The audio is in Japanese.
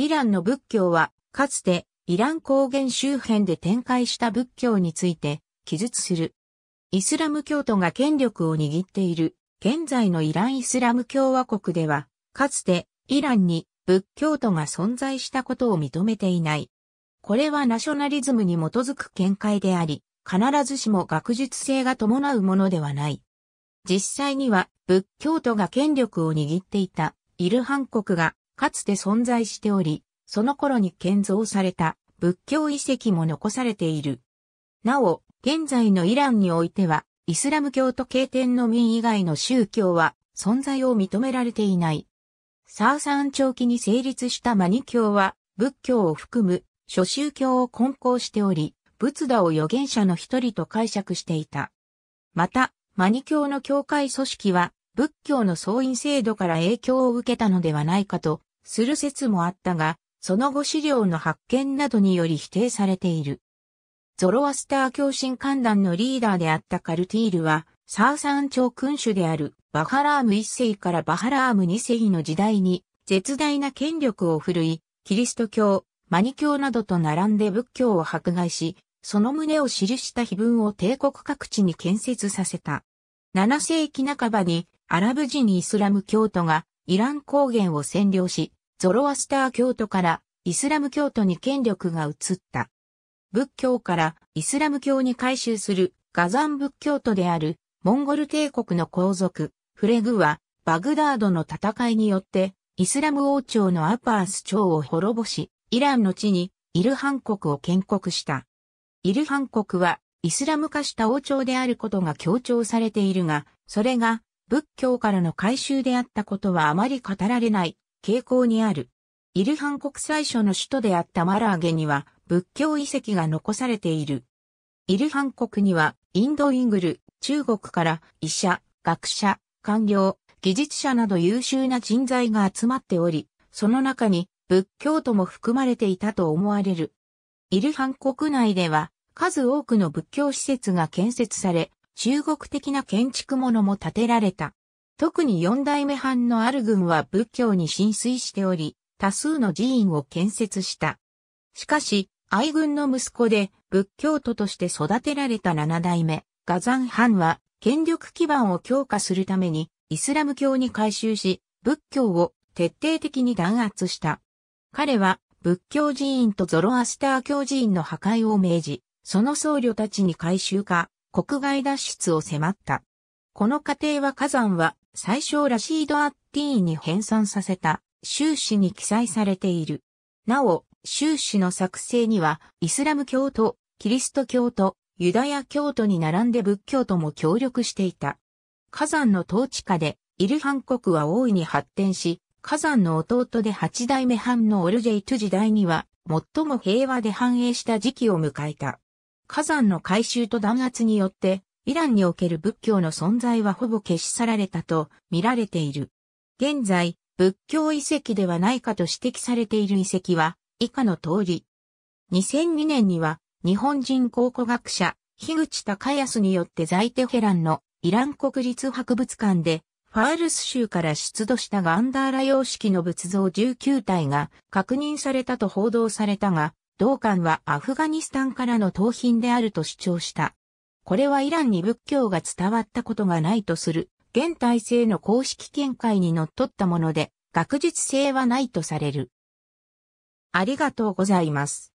イランの仏教は、かつてイラン高原周辺で展開した仏教について記述する。イスラム教徒が権力を握っている現在のイランイスラム共和国では、かつてイランに仏教徒が存在したことを認めていない。これはナショナリズムに基づく見解であり、必ずしも学術性が伴うものではない。実際には仏教徒が権力を握っていたイルハン国がかつて存在しており、その頃に建造された仏教遺跡も残されている。なお、現在のイランにおいては、イスラム教と経典の民以外の宗教は存在を認められていない。サーサン長期に成立したマニ教は、仏教を含む諸宗教を根交しており、仏陀を預言者の一人と解釈していた。また、マニ教の教会組織は、仏教の総員制度から影響を受けたのではないかとする説もあったが、その後資料の発見などにより否定されている。ゾロアスター教神官団のリーダーであったカルティールは、サーサン朝君主であるバハラーム一世からバハラーム二世の時代に絶大な権力を振るい、キリスト教、マニ教などと並んで仏教を迫害し、その旨を記した碑文を帝国各地に建設させた。7世紀半ばにアラブ人イスラム教徒がイラン高原を占領し、ゾロアスター教徒からイスラム教徒に権力が移った。仏教からイスラム教に改宗するガザン仏教徒であるモンゴル帝国の皇族フレグはバグダードの戦いによってイスラム王朝のアパース朝を滅ぼしイランの地にイルハン国を建国した。イルハン国はイスラム化した王朝であることが強調されているが、それが仏教からの改宗であったことはあまり語られない傾向にある。イルハン国最初の首都であったマラーゲには仏教遺跡が残されている。イルハン国にはインドイングル、中国から医者、学者、官僚、技術者など優秀な人材が集まっており、その中に仏教徒も含まれていたと思われる。イルハン国内では数多くの仏教施設が建設され、中国的な建築物も建てられた。特に四代目藩のある軍は仏教に浸水しており、多数の寺院を建設した。しかし、愛軍の息子で仏教徒として育てられた七代目、ガザン藩は権力基盤を強化するためにイスラム教に改宗し、仏教を徹底的に弾圧した。彼は仏教寺院とゾロアスター教寺院の破壊を命じ、その僧侶たちに改宗化、国外脱出を迫った。この過程は火山は最小ラシード・アッティーに編纂させた、修士に記載されている。なお、修士の作成には、イスラム教徒、キリスト教徒、ユダヤ教徒に並んで仏教徒も協力していた。火山の統治下で、イルハン国は大いに発展し、火山の弟で八代目藩のオルジェイト時代には、最も平和で繁栄した時期を迎えた。火山の改修と弾圧によって、イランにおける仏教の存在はほぼ消し去られたと見られている。現在、仏教遺跡ではないかと指摘されている遺跡は、以下の通り。2002年には、日本人考古学者、樋口隆康によって在テヘランのイラン国立博物館で、ファールス州から出土したガンダーラ様式の仏像19体が確認されたと報道されたが、同館はアフガニスタンからの盗品であると主張した。これはイランに仏教が伝わったことがないとする、現体制の公式見解にのっとったもので、学術性はないとされる。ありがとうございます。